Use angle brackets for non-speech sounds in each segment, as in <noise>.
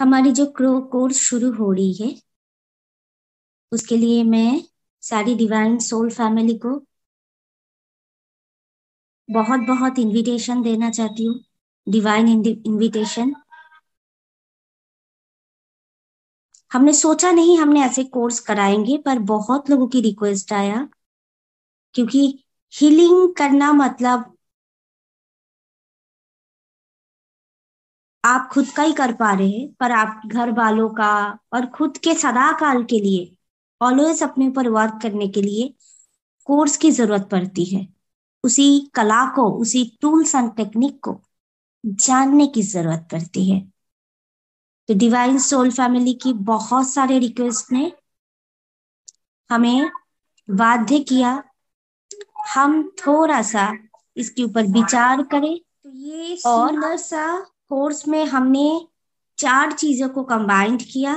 हमारी जो crow course शुरू हो रही है उसके लिए मैं सारी डिवाइन सोल फैमिली को बहुत बहुत इनविटेशन देना चाहती हूँ डिवाइन इनविटेशन हमने सोचा नहीं हमने ऐसे कोर्स कराएंगे पर बहुत लोगों की रिक्वेस्ट आया क्योंकि हीलिंग करना मतलब आप खुद का ही कर पा रहे हैं पर आप घर वालों का और खुद के सदाकाल के लिए ऑलवेज अपने ऊपर वर्क करने के लिए कोर्स की जरूरत पड़ती है उसी कला को उसी टूल्स एंड टेक्निक को जानने की जरूरत पड़ती है तो डिवाइन सोल फैमिली की बहुत सारे रिक्वेस्ट ने हमें बाध्य किया हम थोड़ा सा इसके ऊपर विचार करें तो ये और सा कोर्स में हमने चार चीजों को कंबाइंड किया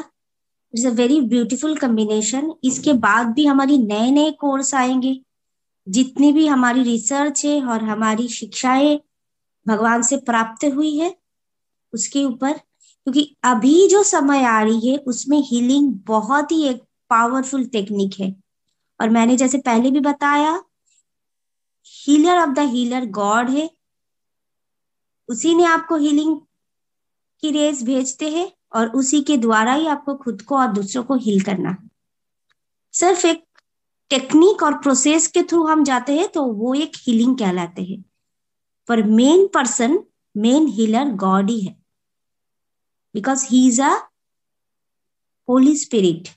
it's a very beautiful combination इसके बाद भी हमारी नए नए कोर्स आएंगे जितनी भी हमारी रिसर्च है और हमारी शिक्षाएं भगवान से प्राप्त हुई है उसके ऊपर क्योंकि अभी जो समय आ रही है उसमें हीलिंग बहुत ही एक पावरफुल टेक्निक है और मैंने जैसे पहले भी बताया healer of the healer God है उसी ने आपको हीलिंग की रेस भेजते हैं और उसी के द्वारा ही आपको खुद को और दूसरों को हील करना है सिर्फ एक टेक्निक और प्रोसेस के थ्रू हम जाते हैं तो वो एक हीलिंग कहलाते हैं पर main person main healer God ही है because he is a holy spirit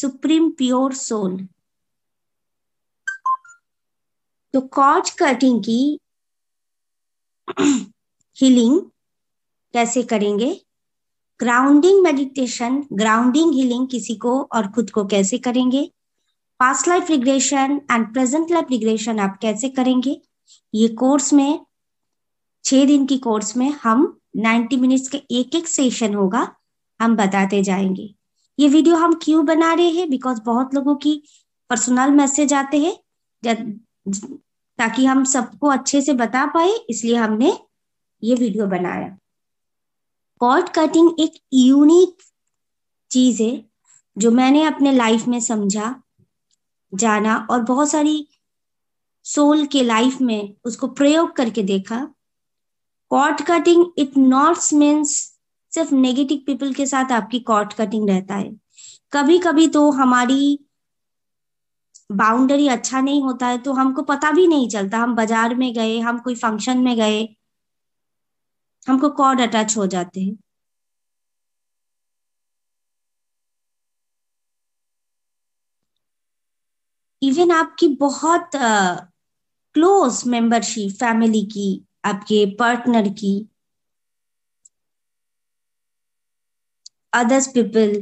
supreme pure soul तो कॉज कटिंग की हीलिंग <clears throat> कैसे करेंगे ग्राउंडिंग मेडिटेशन ग्राउंडिंग हीलिंग किसी को और खुद को कैसे करेंगे past life regression and present life regression आप कैसे करेंगे ये कोर्स में छह दिन की कोर्स में हम 90 मिनट्स के एक एक सेशन होगा हम बताते जाएंगे ये वीडियो हम क्यों बना रहे हैं बिकॉज बहुत लोगों की पर्सनल मैसेज आते हैं ताकि हम सबको अच्छे से बता पाए इसलिए हमने ये वीडियो बनाया कॉर्ड कटिंग एक यूनिक चीज है जो मैंने अपने लाइफ में समझा जाना और बहुत सारी सोल के लाइफ में उसको प्रयोग करके देखा cord cutting it not means सिर्फ नेगेटिव पीपल के साथ आपकी कॉर्ड कटिंग रहता है कभी कभी तो हमारी बाउंड्री अच्छा नहीं होता है तो हमको पता भी नहीं चलता हम बाजार में गए हम कोई फंक्शन में गए हमको कॉर्ड अटैच हो जाते हैं इवन आपकी बहुत क्लोज मेंबरशिप फैमिली की आपके पार्टनर की अदर्स पीपल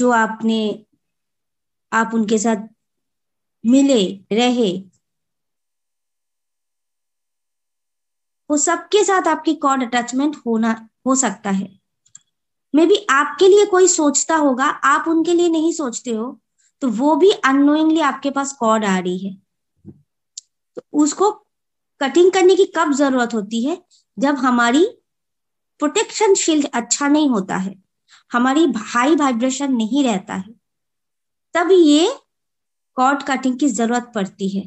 जो आपने आप उनके साथ मिले रहे वो सबके साथ आपकी कॉर्ड अटैचमेंट होना हो सकता है मे बी आपके लिए कोई सोचता होगा आप उनके लिए नहीं सोचते हो तो वो भी अनोइंगली आपके पास कॉर्ड आ रही है तो उसको कटिंग करने की कब जरूरत होती है जब हमारी प्रोटेक्शन शील्ड अच्छा नहीं होता है हमारी हाई वाइब्रेशन नहीं रहता है तब ये कॉर्ड कटिंग की जरूरत पड़ती है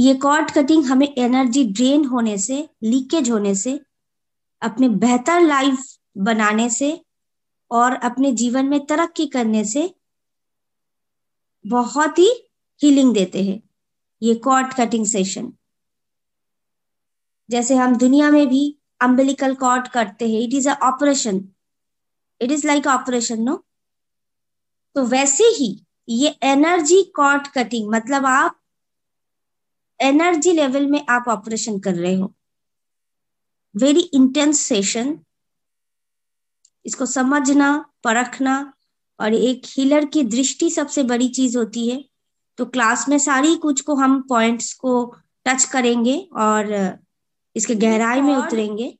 ये कॉर्ड कटिंग हमें एनर्जी ड्रेन होने से लीकेज होने से अपने बेहतर लाइफ बनाने से और अपने जीवन में तरक्की करने से बहुत ही हीलिंग देते हैं ये कॉर्ड कटिंग सेशन जैसे हम दुनिया में भी अम्बिलिकल कॉर्ड करते हैं it is a operation it is like operation no तो वैसे ही ये एनर्जी कॉट कटिंग मतलब आप एनर्जी लेवल में आप ऑपरेशन कर रहे हो वेरी इंटेंस सेशन इसको समझना परखना और एक हीलर की दृष्टि सबसे बड़ी चीज होती है तो क्लास में सारी कुछ को हम पॉइंट्स को टच करेंगे और इसके गहराई में उतरेंगे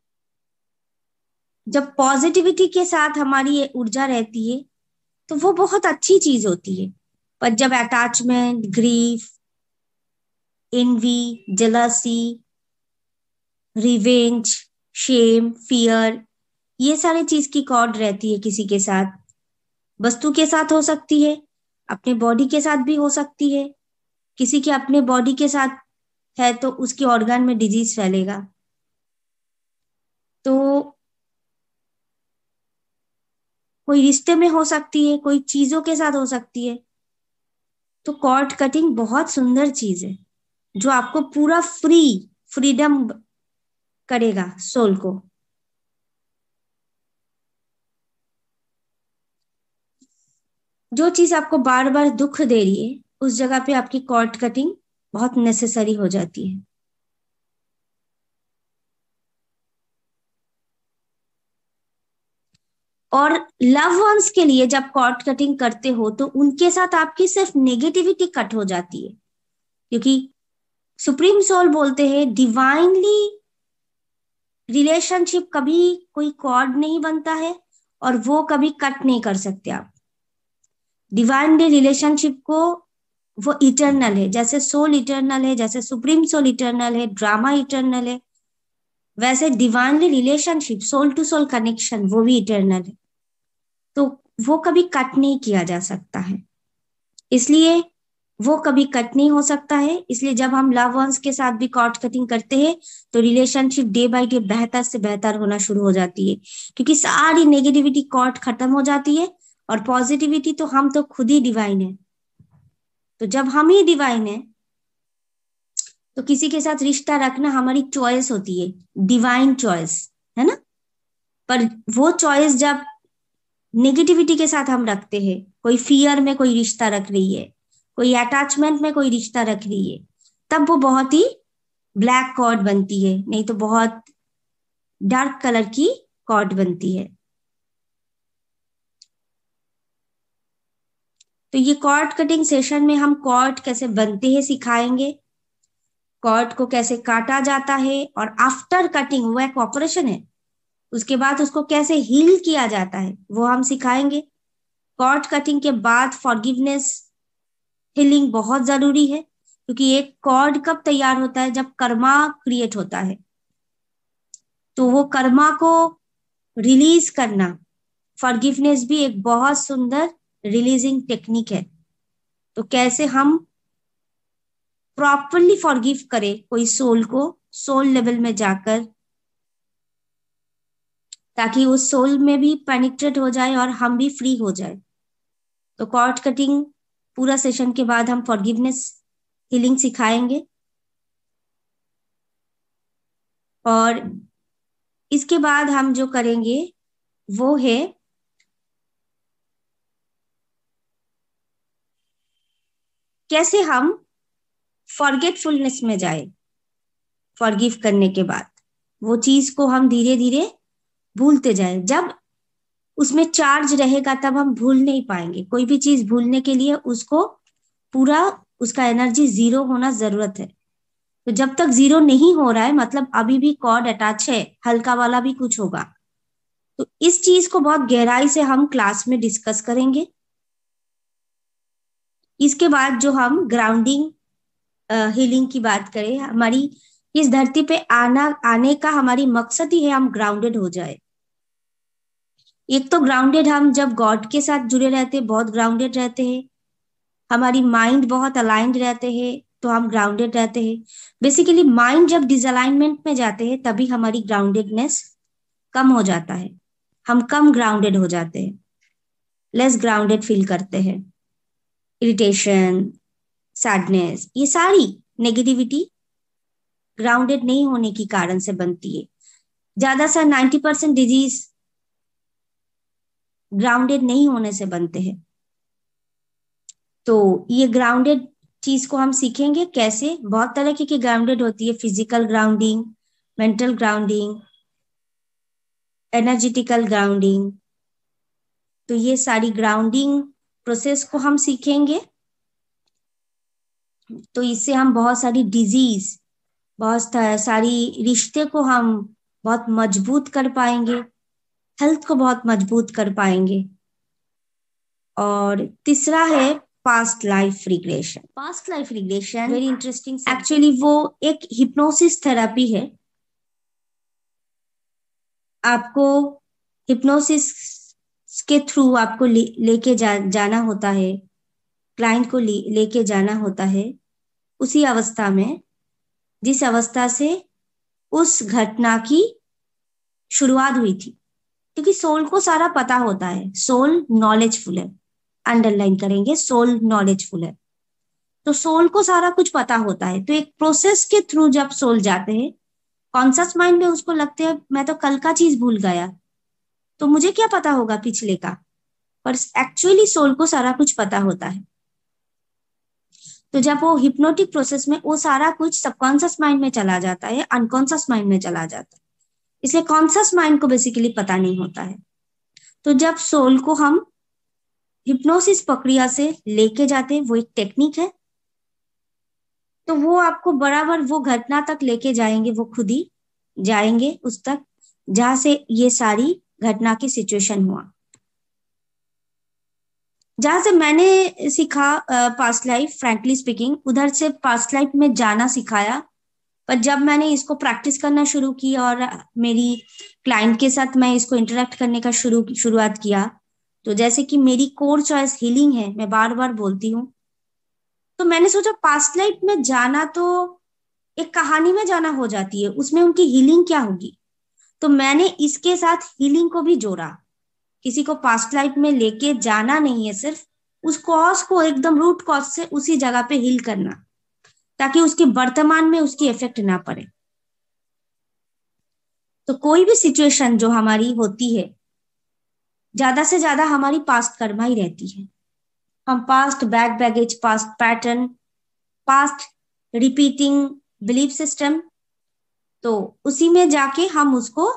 जब पॉजिटिविटी के साथ हमारी ये ऊर्जा रहती है तो वो बहुत अच्छी चीज होती है पर जब attachment grief envy jealousy revenge shame fear ये सारी चीज की कॉर्ड रहती है किसी के साथ वस्तु के साथ हो सकती है अपने बॉडी के साथ भी हो सकती है किसी के अपने बॉडी के साथ है तो उसके ऑर्गन में डिजीज फैलेगा तो कोई रिश्ते में हो सकती है कोई चीजों के साथ हो सकती है तो कॉर्ड कटिंग बहुत सुंदर चीज है जो आपको पूरा फ्री फ्रीडम करेगा सोल को जो चीज आपको बार बार दुख दे रही है उस जगह पे आपकी कॉर्ड कटिंग बहुत नेसेसरी हो जाती है और लव वंस के लिए जब कॉर्ड कटिंग करते हो तो उनके साथ आपकी सिर्फ नेगेटिविटी कट हो जाती है क्योंकि सुप्रीम सोल बोलते हैं डिवाइनली रिलेशनशिप कभी कोई कॉर्ड नहीं बनता है और वो कभी कट नहीं कर सकते आप डिवाइनली रिलेशनशिप को वो इटरनल है जैसे सोल इटरनल है जैसे सुप्रीम सोल इटरनल है ड्रामा इटरनल है वैसे divinely relationship soul to soul connection वो भी इटरनल है तो वो कभी कट नहीं किया जा सकता है इसलिए वो कभी कट नहीं हो सकता है इसलिए जब हम लव वंस के साथ भी कॉट कटिंग करते हैं तो रिलेशनशिप डे बाय डे बेहतर से बेहतर होना शुरू हो जाती है क्योंकि सारी नेगेटिविटी कॉट खत्म हो जाती है और पॉजिटिविटी तो हम तो खुद ही डिवाइन है तो जब हम ही डिवाइन है तो किसी के साथ रिश्ता रखना हमारी चॉइस होती है डिवाइन चॉइस है ना पर वो चॉइस जब नेगेटिविटी के साथ हम रखते हैं कोई फियर में कोई रिश्ता रख रही है कोई अटैचमेंट में कोई रिश्ता रख रही है तब वो बहुत ही ब्लैक कॉर्ड बनती है नहीं तो बहुत डार्क कलर की कॉर्ड बनती है तो ये कॉर्ड कटिंग सेशन में हम कॉर्ड कैसे बनते हैं सिखाएंगे कॉर्ड को कैसे काटा जाता है और आफ्टर कटिंग वो एक ऑपरेशन है उसके बाद उसको कैसे हील किया जाता है वो हम सिखाएंगे कॉर्ड कटिंग के बाद फॉरगिवनेस हीलिंग बहुत जरूरी है क्योंकि एक कॉर्ड कब तैयार होता है जब कर्मा क्रिएट होता है तो वो कर्मा को रिलीज करना फॉरगिवनेस भी एक बहुत सुंदर रिलीजिंग टेक्निक है तो कैसे हम प्रॉपरली फॉरगिव करें कोई सोल को सोल लेवल में जाकर ताकि उस सोल में भी पेनिट्रेट हो जाए और हम भी फ्री हो जाए तो कॉर्ड कटिंग पूरा सेशन के बाद हम फॉरगिवनेस हीलिंग सिखाएंगे और इसके बाद हम जो करेंगे वो है कैसे हम फॉरगेटफुलनेस में जाए फॉरगिव करने के बाद वो चीज को हम धीरे धीरे भूलते जाए जब उसमें चार्ज रहेगा तब हम भूल नहीं पाएंगे कोई भी चीज भूलने के लिए उसको पूरा उसका एनर्जी जीरो होना जरूरत है तो जब तक जीरो नहीं हो रहा है मतलब अभी भी कॉर्ड अटैच है हल्का वाला भी कुछ होगा तो इस चीज को बहुत गहराई से हम क्लास में डिस्कस करेंगे इसके बाद जो हम ग्राउंडिंग हीलिंग की बात करें हमारी इस धरती पे आना आने का हमारी मकसद ही है हम ग्राउंडेड हो जाए एक तो ग्राउंडेड हम जब गॉड के साथ जुड़े रहते हैं बहुत ग्राउंडेड रहते हैं हमारी माइंड बहुत अलाइंड रहते हैं तो हम ग्राउंडेड रहते हैं बेसिकली माइंड जब डिसअलाइनमेंट में जाते हैं तभी हमारी ग्राउंडेडनेस कम हो जाता है हम कम ग्राउंडेड हो जाते हैं लेस ग्राउंडेड फील करते हैं इरिटेशन सैडनेस ये सारी नेगेटिविटी ग्राउंडेड नहीं होने के कारण से बनती है ज्यादा सा नाइन्टी परसेंट डिजीज ग्राउंडेड नहीं होने से बनते हैं तो ये ग्राउंडेड चीज को हम सीखेंगे कैसे बहुत तरह की ग्राउंडेड होती है physical grounding mental grounding energetical grounding तो ये सारी ग्राउंडिंग प्रोसेस को हम सीखेंगे तो इससे हम बहुत सारी डिजीज बहुत सारी रिश्ते को हम बहुत मजबूत कर पाएंगे हेल्थ को बहुत मजबूत कर पाएंगे और तीसरा है past life regression past life regression very interesting actually वो एक हिप्नोसिस थेरेपी है आपको हिप्नोसिस के थ्रू आपको लेके ले जा, जाना होता है क्लाइंट को लेके ले जाना होता है उसी अवस्था में जिस अवस्था से उस घटना की शुरुआत हुई थी क्योंकि सोल को सारा पता होता है सोल नॉलेजफुल है अंडरलाइन करेंगे सोल नॉलेजफुल है तो सोल को सारा कुछ पता होता है तो एक प्रोसेस के थ्रू जब सोल जाते हैं कॉन्सियस माइंड में उसको लगते हैं मैं तो कल का चीज भूल गया तो मुझे क्या पता होगा पिछले का पर एक्चुअली सोल को सारा कुछ पता होता है तो जब वो हिप्नोटिक प्रोसेस में वो सारा कुछ सबकॉन्सियस माइंड में चला जाता है अनकॉन्सियस माइंड में चला जाता है इसलिए कॉन्सियस माइंड को बेसिकली पता नहीं होता है तो जब सोल को हम हिप्नोसिस प्रक्रिया से लेके जाते हैं वो एक टेक्निक है तो वो आपको बराबर वो घटना तक लेके जाएंगे वो खुद ही जाएंगे उस तक जहां से ये सारी घटना की सिचुएशन हुआ जहां से मैंने सीखा पास्ट लाइफ फ्रेंकली स्पीकिंग उधर से पास्ट लाइफ में जाना सिखाया पर जब मैंने इसको प्रैक्टिस करना शुरू की और मेरी क्लाइंट के साथ मैं इसको इंटरेक्ट करने का शुरू शुरुआत किया तो जैसे कि मेरी कोर चॉइस हीलिंग है मैं बार बार बोलती हूँ तो मैंने सोचा पास्ट लाइफ में जाना तो एक कहानी में जाना हो जाती है उसमें उनकी हीलिंग क्या होगी तो मैंने इसके साथ हीलिंग को भी जोड़ा किसी को पास्ट लाइफ में लेके जाना नहीं है सिर्फ उस कॉज को एकदम रूट कॉज से उसी जगह पे हील करना ताकि उसके वर्तमान में उसकी इफेक्ट ना पड़े तो कोई भी सिचुएशन जो हमारी होती है ज्यादा से ज्यादा हमारी पास्ट कर्मा ही रहती है हम past back baggage past pattern past repeating belief system तो उसी में जाके हम उसको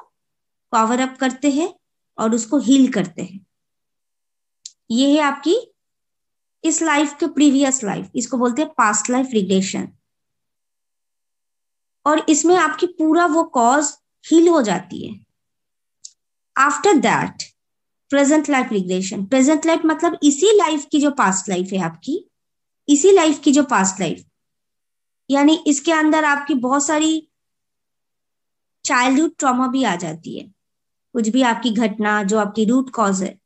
कवर अप करते हैं और उसको हील करते हैं ये है आपकी इस लाइफ के प्रीवियस लाइफ इसको बोलते हैं पास्ट लाइफ रिग्रेशन और इसमें आपकी पूरा वो कॉज हील हो जाती है after that present life regression present life मतलब इसी लाइफ की जो पास्ट लाइफ है आपकी इसी लाइफ की जो पास्ट लाइफ यानी इसके अंदर आपकी बहुत सारी चाइल्डहुड ट्रॉमा भी आ जाती है कुछ भी आपकी घटना जो आपकी रूट कॉज है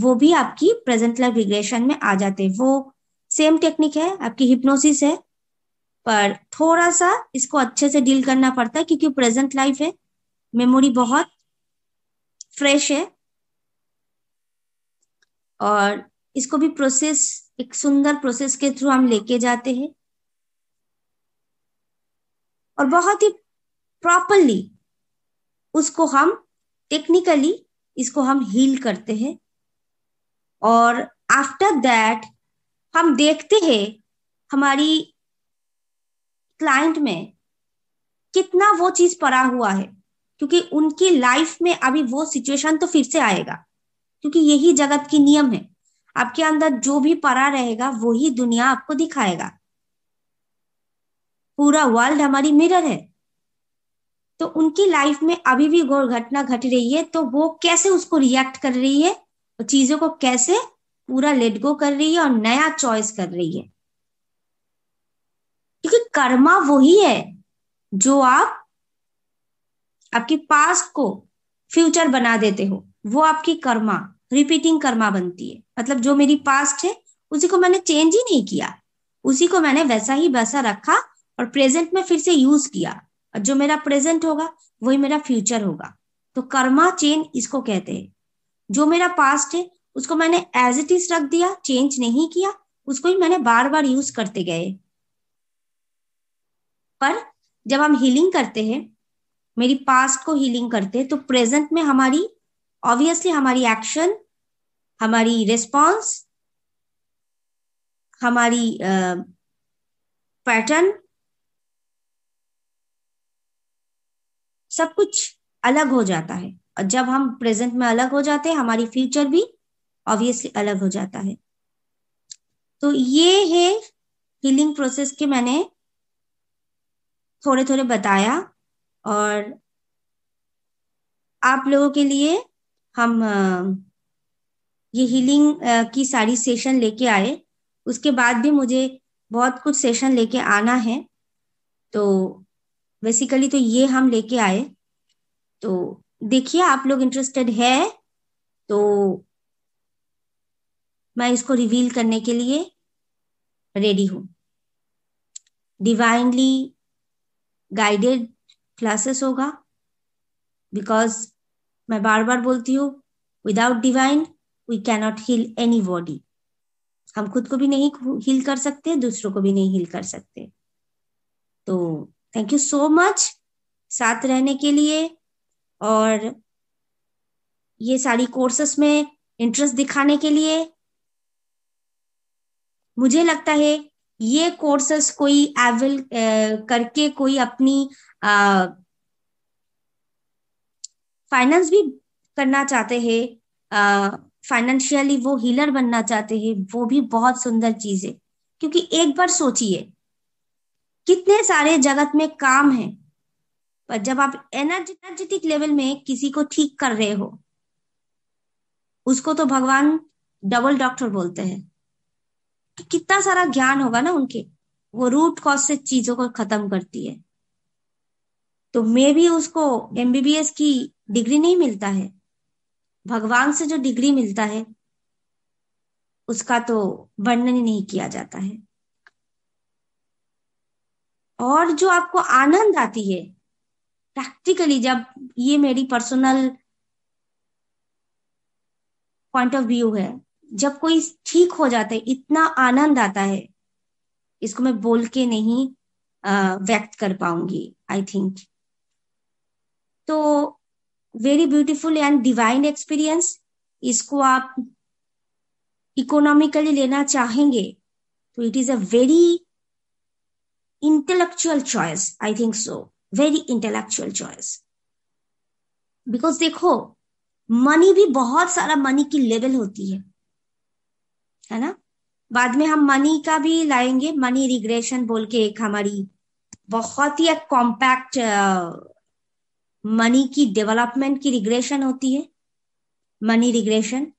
वो भी आपकी प्रेजेंट लाइफ रिग्रेशन में आ जाते हैं वो सेम टेक्निक है आपकी हिप्नोसिस है पर थोड़ा सा इसको अच्छे से डील करना पड़ता है क्योंकि प्रेजेंट लाइफ है मेमोरी बहुत फ्रेश है और इसको भी प्रोसेस एक सुंदर प्रोसेस के थ्रू हम लेके जाते हैं और बहुत ही प्रॉपरली उसको हम टेक्निकली इसको हम हील करते हैं और आफ्टर दैट हम देखते हैं हमारी क्लाइंट में कितना वो चीज पड़ा हुआ है क्योंकि उनकी लाइफ में अभी वो सिचुएशन तो फिर से आएगा क्योंकि यही जगत की नियम है आपके अंदर जो भी पड़ा रहेगा वही दुनिया आपको दिखाएगा पूरा वर्ल्ड हमारी मिरर है तो उनकी लाइफ में अभी भी गौर घटना घट रही है तो वो कैसे उसको रिएक्ट कर रही है चीजों को कैसे पूरा लेट गो कर रही है और नया चॉइस कर रही है क्योंकि कर्मा वही है जो आप आपकी पास्ट को फ्यूचर बना देते हो वो आपकी कर्मा रिपीटिंग कर्मा बनती है मतलब जो मेरी पास्ट है उसी को मैंने चेंज ही नहीं किया उसी को मैंने वैसा ही वैसा रखा और प्रेजेंट में फिर से यूज किया जो मेरा प्रेजेंट होगा वही मेरा फ्यूचर होगा तो कर्मा चेन इसको कहते हैं जो मेरा पास्ट है उसको मैंने एज इट इज रख दिया चेंज नहीं किया उसको ही मैंने बार बार यूज करते गए पर जब हम हीलिंग करते हैं मेरी पास्ट को हीलिंग करते हैं तो प्रेजेंट में हमारी ऑब्वियसली हमारी एक्शन हमारी रिस्पॉन्स हमारी पैटर्न uh, सब कुछ अलग हो जाता है और जब हम प्रेजेंट में अलग हो जाते हैं हमारी फ्यूचर भी ऑब्वियसली अलग हो जाता है तो ये है हीलिंग प्रोसेस के मैंने थोड़े थोड़े बताया और आप लोगों के लिए हम ये हीलिंग की सारी सेशन लेके आए उसके बाद भी मुझे बहुत कुछ सेशन लेके आना है तो बेसिकली तो ये हम लेके आए तो देखिए आप लोग इंटरेस्टेड है तो मैं इसको रिवील करने के लिए रेडी हूं डिवाइनली गाइडेड क्लासेस होगा बिकॉज मैं बार बार बोलती हूँ without divine we cannot heal anybody हम खुद को भी नहीं हील कर सकते दूसरों को भी नहीं हील कर सकते तो थैंक यू सो मच साथ रहने के लिए और ये सारी कोर्सेस में इंटरेस्ट दिखाने के लिए मुझे लगता है ये कोर्सेस कोई एवल करके कोई अपनी फाइनेंस भी करना चाहते हैं फाइनेंशियली वो हीलर बनना चाहते हैं वो भी बहुत सुंदर चीज है क्योंकि एक बार सोचिए कितने सारे जगत में काम है पर जब आप एनर्जेटिक लेवल में किसी को ठीक कर रहे हो उसको तो भगवान डबल डॉक्टर बोलते हैं कि तो कितना सारा ज्ञान होगा ना उनके वो रूट कॉज से चीजों को खत्म करती है तो मे भी उसको एमबीबीएस की डिग्री नहीं मिलता है भगवान से जो डिग्री मिलता है उसका तो वर्णन ही नहीं किया जाता है और जो आपको आनंद आती है प्रैक्टिकली जब ये मेरी पर्सनल पॉइंट ऑफ व्यू है जब कोई ठीक हो जाता है इतना आनंद आता है इसको मैं बोल के नहीं व्यक्त कर पाऊंगी आई थिंक तो very beautiful and divine experience इसको आप इकोनॉमिकली लेना चाहेंगे तो it is a very intellectual choice i think so very intellectual choice because देखो मनी भी बहुत सारा मनी की लेवल होती है है ना बाद में हम मनी का भी लाएंगे मनी रिग्रेशन बोल के एक हमारी बहुत ही एक कॉम्पैक्ट मनी की डेवलपमेंट की रिग्रेशन होती है मनी रिग्रेशन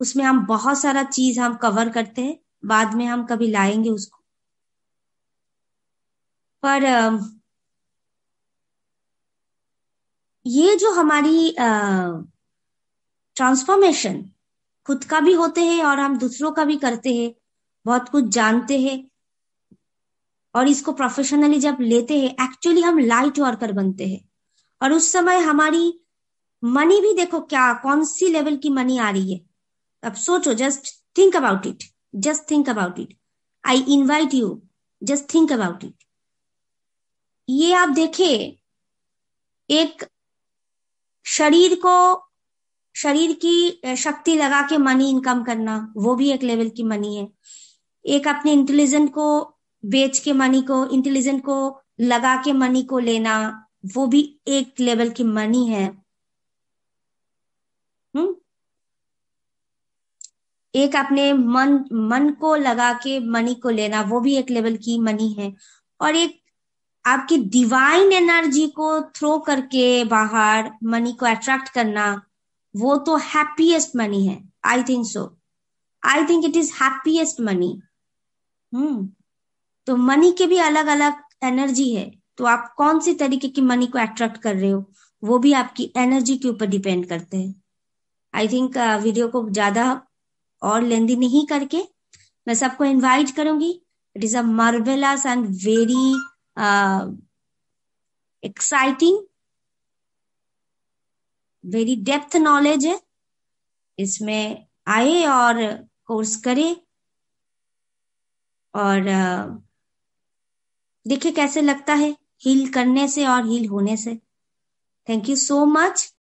उसमें हम बहुत सारा चीज हम कवर करते हैं बाद में हम कभी लाएंगे उसको पर ये जो हमारी ट्रांसफॉर्मेशन खुद का भी होते हैं और हम दूसरों का भी करते हैं बहुत कुछ जानते हैं और इसको प्रोफेशनली जब लेते हैं एक्चुअली हम लाइट वर्कर बनते हैं और उस समय हमारी मनी भी देखो क्या कौन सी लेवल की मनी आ रही है अब सोचो just think about it just think about it I invite you just think about it ये आप देखिए एक शरीर को शरीर की शक्ति लगा के मनी इनकम करना वो भी एक लेवल की मनी है एक अपने इंटेलिजेंट को बेच के मनी को इंटेलिजेंट को लगा के मनी को लेना वो भी एक लेवल की मनी है हुँ? हम्म? एक अपने मन मन को लगा के मनी को लेना वो भी एक लेवल की मनी है और एक आपकी डिवाइन एनर्जी को थ्रो करके बाहर मनी को अट्रैक्ट करना वो तो हैप्पीएस्ट मनी है I think so I think it is happiest money hmm तो मनी के भी अलग अलग एनर्जी है तो आप कौन सी तरीके की मनी को अट्रैक्ट कर रहे हो वो भी आपकी एनर्जी के ऊपर डिपेंड करते हैं आई थिंक वीडियो को ज्यादा और लेंदी नहीं करके मैं सबको इनवाइट करूंगी it is a marvellous and very exciting very depth knowledge है इसमें आए और कोर्स करे और uh, देखिए कैसे लगता है हील करने से और हील होने से थैंक यू सो मच